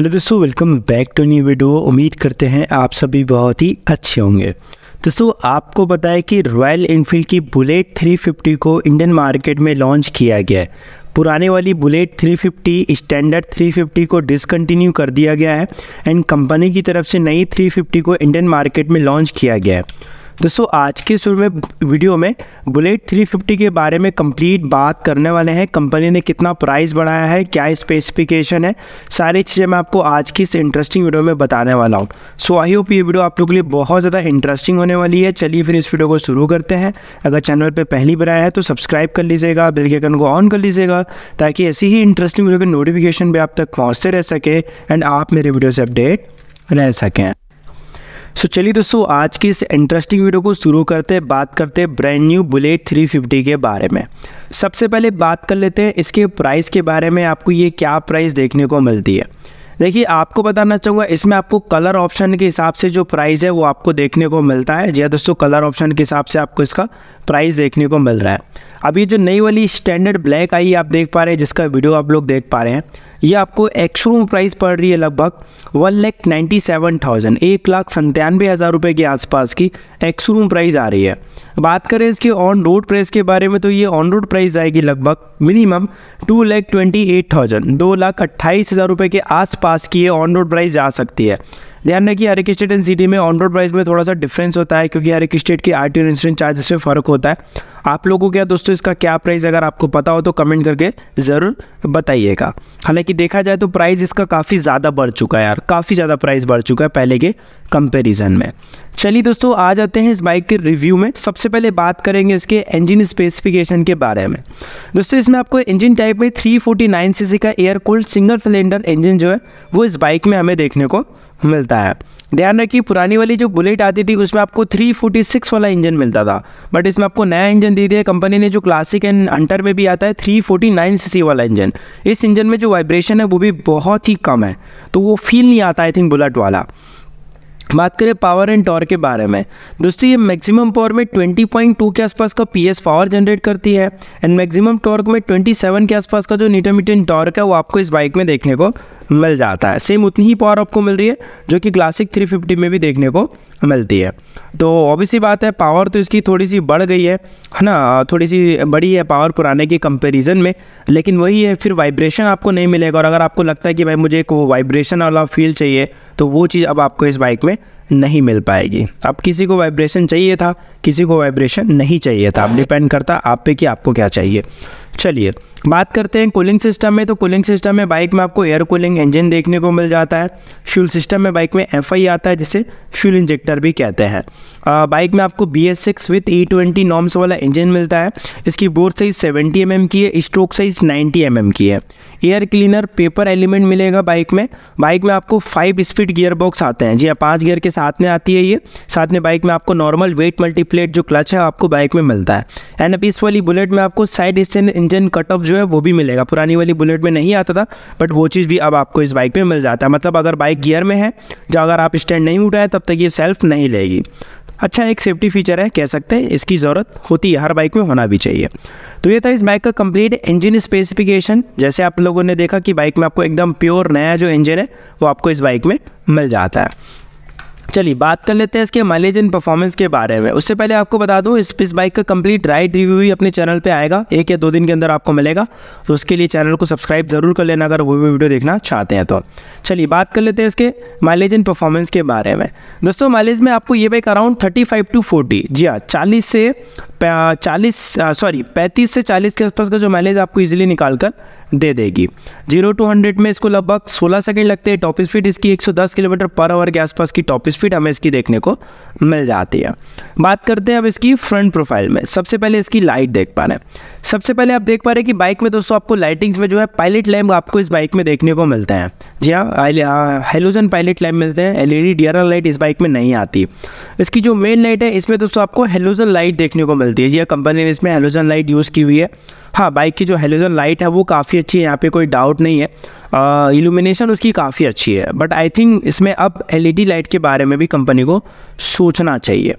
hello दोस्तों welcome back to new video उम्मीद करते हैं आप सभी बहुत ही अच्छे होंगे दोस्तों आपको बताएं कि रॉयल इनफील्ड की बुलेट 350 को इंडियन मार्केट में लॉन्च किया गया है पुराने वाली बुलेट 350 स्टैंडर्ड 350 को डिसकंटिन्यू कर दिया गया है एंड कंपनी की तरफ से नई 350 को इंडियन मार्केट में लॉन्च किया गया है दोस्तों आज के शुरू में वीडियो में बुलेट 350 के बारे में कंप्लीट बात करने वाले हैं कंपनी ने कितना प्राइस बढ़ाया है क्या स्पेसिफिकेशन है सारी चीज़ें मैं आपको आज की इस इंटरेस्टिंग वीडियो में बताने वाला हूँ सो आई होप ये वीडियो आप लोग के लिए बहुत ज़्यादा इंटरेस्टिंग होने वाली है चलिए फिर इस वीडियो को शुरू करते हैं अगर चैनल पर पहली बार आया है तो सब्सक्राइब कर लीजिएगा बिल के को ऑन कर लीजिएगा ताकि ऐसी ही इंटरेस्टिंग वीडियो के नोटिफिकेशन भी आप तक पहुँचते रह सके एंड आप मेरे वीडियो से अपडेट रह सकें सो so, चलिए दोस्तों आज की इस इंटरेस्टिंग वीडियो को शुरू करते हैं बात करते हैं ब्रांड न्यू बुलेट 350 के बारे में सबसे पहले बात कर लेते हैं इसके प्राइस के बारे में आपको ये क्या प्राइस देखने को मिलती है देखिए आपको बताना चाहूँगा इसमें आपको कलर ऑप्शन के हिसाब से जो प्राइस है वो आपको देखने को मिलता है जी हाँ दोस्तों कलर ऑप्शन के हिसाब से आपको इसका प्राइस देखने को मिल रहा है अब ये जो नई वाली स्टैंडर्ड ब्लैक आई आप देख पा रहे हैं जिसका वीडियो आप लोग देख पा रहे हैं ये आपको एक्सरूम प्राइस पड़ रही है लगभग one lakh ninety seven thousand एक लाख संतानवे हज़ार रुपये के आसपास की एक्सरूम प्राइस आ रही है बात करें इसके ऑन रोड प्राइस के बारे में तो ये ऑन रोड प्राइस आएगी लगभग minimum two lakh twenty eight thousand दो लाख अट्ठाईस हज़ार रुपये के आसपास की ये ऑन रोड प्राइस जा सकती है ध्यान रखिए हर एक स्टेट एंड सिटी में ऑन रोड प्राइस में थोड़ा सा डिफरेंस होता है क्योंकि हर एक स्टेट की आर टी इंश्योरेंस चार्जेस में फ़र्क होता है आप लोगों को क्या दोस्तों इसका क्या प्राइस अगर आपको पता हो तो कमेंट करके ज़रूर बताइएगा हालांकि देखा जाए तो प्राइस इसका काफ़ी ज़्यादा बढ़ चुका है यार काफ़ी ज़्यादा प्राइस बढ़ चुका है पहले के कंपेरिजन में चलिए दोस्तों आ जाते हैं इस बाइक के रिव्यू में सबसे पहले बात करेंगे इसके इंजन स्पेसिफिकेशन के बारे में दोस्तों इसमें आपको इंजन टाइप में थ्री सीसी का air cold single cylinder engine जो है वो इस बाइक में हमें देखने को मिलता है ध्यान रखिए पुरानी वाली जो बुलेट आती थी उसमें आपको 346 वाला इंजन मिलता था बट इसमें आपको नया इंजन दे दिया कंपनी ने जो क्लासिक एंड हंटर में भी आता है 349 सीसी वाला इंजन इस इंजन में जो वाइब्रेशन है वो भी बहुत ही कम है तो वो फील नहीं आता आई थिंक बुलेट वाला बात करें पावर एंड टॉर के बारे में दोस्तों ये मैक्सिमम पावर में 20.2 के आसपास का पीएस पावर जनरेट करती है एंड मैक्सिमम टॉर्क में 27 के आसपास का जो नीटरमीटियन टॉर्क है वो आपको इस बाइक में देखने को मिल जाता है सेम उतनी ही पावर आपको मिल रही है जो कि क्लासिक 350 में भी देखने को मिलती है तो ऑब्वियसली बात है पावर तो इसकी थोड़ी सी बढ़ गई है है ना थोड़ी सी बड़ी है पावर पुराने के कंपेरिजन में लेकिन वही है फिर वाइब्रेशन आपको नहीं मिलेगा और अगर आपको लगता है कि भाई मुझे एक वो वाइब्रेशन वाला फील चाहिए तो वो चीज़ अब आपको इस बाइक में नहीं मिल पाएगी अब किसी को वाइब्रेशन चाहिए था किसी को वाइब्रेशन नहीं चाहिए था अब डिपेंड करता आप पे कि आपको क्या चाहिए चलिए बात करते हैं कूलिंग सिस्टम में तो कूलिंग सिस्टम में बाइक में आपको एयर कूलिंग इंजन देखने को मिल जाता है फ्यूल सिस्टम में बाइक में एफ आता है जिसे फ्यूल इंजेक्टर भी कहते हैं बाइक में आपको B S six with E twenty norms वाला इंजन मिलता है इसकी बोर्ड साइज सेवेंटी एम की है स्ट्रोक साइज नाइन्टी एम की है एयर क्लीनर पेपर एलिमेंट मिलेगा बाइक में बाइक में आपको फाइव स्पीड गियर बॉक्स आते हैं जी हाँ पाँच गियर के साथ में आती है ये साथ में बाइक में आपको नॉर्मल वेट मल्टीप्लेट जो क्लच है आपको बाइक में मिलता है एंड वाली बुलेट में आपको side stand engine cut off जो है वो भी मिलेगा पुरानी वाली बुलेट में नहीं आता था बट वो चीज़ भी अब आपको इस बाइक में मिल जाता है मतलब अगर बाइक गियर में है जो अगर आप स्टैंड नहीं उठाए तब तक ये सेल्फ नहीं लेगी अच्छा एक सेफ्टी फीचर है कह सकते हैं इसकी ज़रूरत होती है हर बाइक में होना भी चाहिए तो ये था इस बाइक का कंप्लीट इंजन स्पेसिफिकेशन जैसे आप लोगों ने देखा कि बाइक में आपको एकदम प्योर नया जो इंजन है वो आपको इस बाइक में मिल जाता है चलिए बात कर लेते हैं इसके माइलेज एंड परफॉर्मेंस के बारे में उससे पहले आपको बता दूँ इस पिस बाइक का कंप्लीट राइड रिव्यू भी अपने चैनल पर आएगा एक या दो दिन के अंदर आपको मिलेगा तो उसके लिए चैनल को सब्सक्राइब जरूर कर लेना अगर वो भी वीडियो देखना चाहते हैं तो चलिए बात कर लेते हैं इसके माइलेज एंड परफॉर्मेंस के बारे में दोस्तों माइलेज में आपको ये bike around thirty five to forty जी हाँ चालीस से चालीस सॉरी पैंतीस से चालीस के आसपास का जो माइलेज आपको ईजिली निकाल कर दे देगी जीरो टू हंड्रेड में इसको लगभग सोलह सेकेंड लगते हैं टॉप स्पीड इसकी एक सौ दस किलोमीटर पर आवर के आसपास की टॉप स्पीड स्पीड हमें इसकी देखने को मिल जाती है बात करते हैं अब इसकी फ्रंट प्रोफाइल में सबसे पहले इसकी लाइट देख पा रहे हैं सबसे पहले आप देख पा रहे हैं कि बाइक में दोस्तों आपको लाइटिंग्स में जो है पायलट लैम्प आपको इस बाइक में देखने को मिलते हैं जी हाँ हेलोजन पायलट लैम्प मिलते हैं एल ई लाइट इस बाइक में नहीं आती इसकी जो मेन लाइट है इसमें दोस्तों आपको हेलोजन लाइट देखने को मिलती है जी कंपनी हाँ, ने इसमें हेलोजन लाइट यूज़ की हुई है हाँ बाइक की जो हेलोजन लाइट है वो काफ़ी अच्छी है यहाँ पे कोई डाउट नहीं है इल्यूमिनेशन उसकी काफ़ी अच्छी है बट आई थिंक इसमें अब एल लाइट के बारे में भी कंपनी को सोचना चाहिए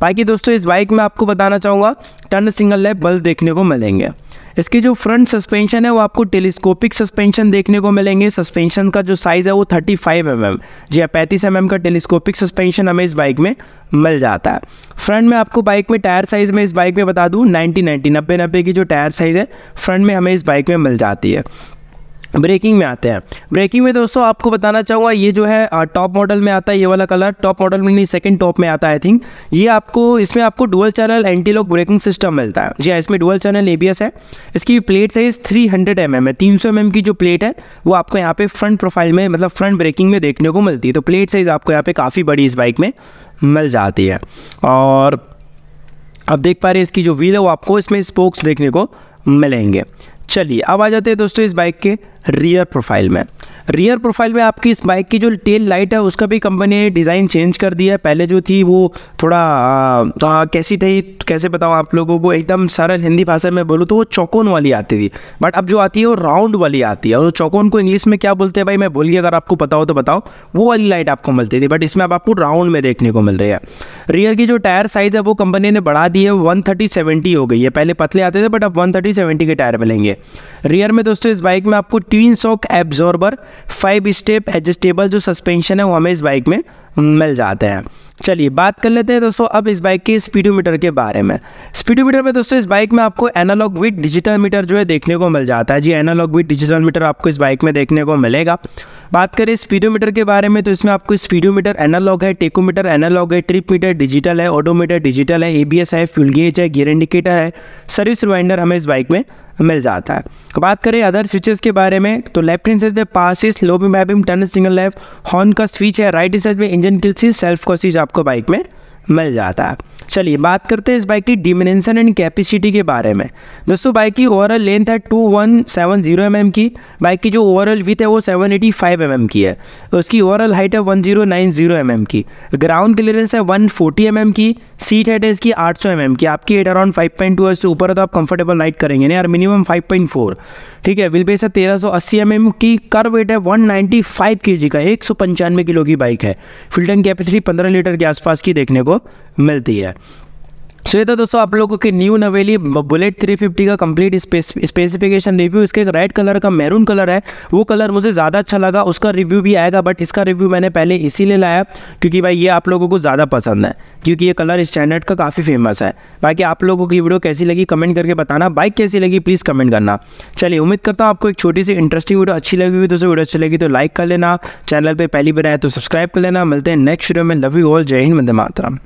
बाकी दोस्तों इस बाइक में आपको बताना चाहूँगा टर्न सिंगल लैप बल्ब देखने को मिलेंगे इसके जो फ्रंट सस्पेंशन है वो आपको टेलीस्कोपिक सस्पेंशन देखने को मिलेंगे सस्पेंशन का जो साइज़ है वो 35 फाइव mm, जी हाँ पैंतीस एम mm का टेलीस्कोपिक सस्पेंशन हमें इस बाइक में मिल जाता है फ्रंट में आपको बाइक में टायर साइज़ में इस बाइक में बता दूँ नाइन्टी नाइन्टी नब्बे नब्बे की जो टायर साइज़ है फ्रंट में हमें इस बाइक में मिल जाती है ब्रेकिंग में आते हैं ब्रेकिंग में दोस्तों आपको बताना चाहूँगा ये जो है टॉप मॉडल में आता है ये वाला कलर टॉप मॉडल में नहीं सेकंड टॉप में आता है आई थिंक ये आपको इसमें आपको dual channel anti lock braking system मिलता है जी हाँ, इसमें डुअल चैनल एबीएस है इसकी plate size three hundred mm है तीन एम mm की जो प्लेट है वो आपको यहाँ पे फ्रंट प्रोफाइल में मतलब फ्रंट ब्रेकिंग में देखने को मिलती है तो प्लेट साइज़ आपको यहाँ पे काफ़ी बड़ी इस बाइक में मिल जाती है और आप देख पा रहे हैं इसकी जो व्हील है वो आपको इसमें स्पोक्स देखने को मिलेंगे चलिए अब आ जाते हैं दोस्तों इस बाइक के रियर प्रोफाइल में रियर प्रोफाइल में आपकी इस बाइक की जो टेल लाइट है उसका भी कंपनी ने डिज़ाइन चेंज कर दिया है पहले जो थी वो थोड़ा आ, आ, तो हाँ, कैसी थी कैसे बताऊँ आप लोगों को एकदम सरल हिंदी भाषा में बोलूँ तो वो चौकोन वाली आती थी बट अब जो आती है वो राउंड वाली आती है और चौकोन को इंग्लिश में क्या बोलते हैं भाई मैं बोलिए अगर आपको पता हो तो बताओ वो वाली लाइट आपको मिलती थी बट इसमें अब आपको राउंड में देखने को मिल रही है रियर की जो टायर साइज़ है वो कंपनी ने बढ़ा दी है वन थर्टी सेवेंटी हो गई है पहले पतले आते थे बट अब वन थर्टी सेवेंटी के टायर मिलेंगे रियर में दोस्तों इस बाइक में आपको तीन shock absorber five step adjustable जो सस्पेंशन है वो हमें इस बाइक में मिल जाते हैं चलिए बात कर लेते हैं दोस्तों अब इस बाइक के स्पीडोमीटर के बारे में स्पीडोमीटर में दोस्तों इस बाइक में आपको एनालॉग विथ डिजिटल मीटर जो है देखने को मिल जाता है जी एनालॉग विथ डिजिटल मीटर आपको इस बाइक में देखने को मिलेगा बात करें स्पीडोमीटर के बारे में तो इसमें आपको स्पीडोमीटर एनालॉग है टेकोमीटर एनालॉग है ट्रिप मीटर डिजिटल है ऑडोमीटर डिजिटल है ए है फ्यूल गेज है गियर इंडिकेटर है सर्विस रिमाइंडर हमें इस बाइक में मिल जाता है बात करें अदर स्विचेस के बारे में तो लेफ्ट हैंड साइड में passing low B mapping turn single left horn का स्विच है राइट हैंड साइड में इंजन किल सेल्फ का स्विच आपको बाइक में मिल जाता है चलिए बात करते हैं इस बाइक की डिमेंशन एंड कैपेसिटी के बारे में दोस्तों बाइक की ओवरऑल लेंथ है two one seven zero M M की बाइक की जो ओवरऑल विथ है वो seven eighty five M M की है उसकी ओवरऑल हाइट है one zero nine zero M M की ग्राउंड क्लियरेंस है वन फोर्टी एम एम की सीट हेड है इसकी आठ सौ एम एम की आपकी height around five point two से ऊपर है तो आप कंफर्टेबल राइड करेंगे यार मिनिमम फाइव पॉइंट फोर ठीक है विल है तेरह सौ अस्सी एम mm एम की कर वेट है वन नाइन्टी फाइव के जी का एक सौ पंचानवे किलो की बाइक है फिल्टन कैपेसिटी पंद्रह लीटर के आसपास की देखने को मिलती है सो ये तो दोस्तों आप लोगों की न्यू नवेली बुलेट 350 का कंप्लीट स्पेसिफिकेशन रिव्यू इसके एक रेड कलर का मैरून कलर है वो कलर मुझे ज़्यादा अच्छा लगा उसका रिव्यू भी आएगा बट इसका रिव्यू मैंने पहले इसीलिए लाया क्योंकि भाई ये आप लोगों को ज़्यादा पसंद है क्योंकि ये कलर स्टैंडर्ड का काफ़ी फेमस है बाकी आप लोगों की वीडियो कैसी लगी कमेंट करके बताना बाइक कैसी लगी प्लीज़ कमेंट करना चलिए उम्मीद करता हूँ आपको एक छोटी सी इंटरेस्टिंग वीडियो अच्छी लगी हुई दोस्तों वीडियो अच्छी लगी तो लाइक कर लेना चैनल पर पहली बार आए तो सब्सक्राइब कर लेना मिलते हैं नेक्स्ट वीडियो में लव यू ऑल जय हिंद वंदे मातरम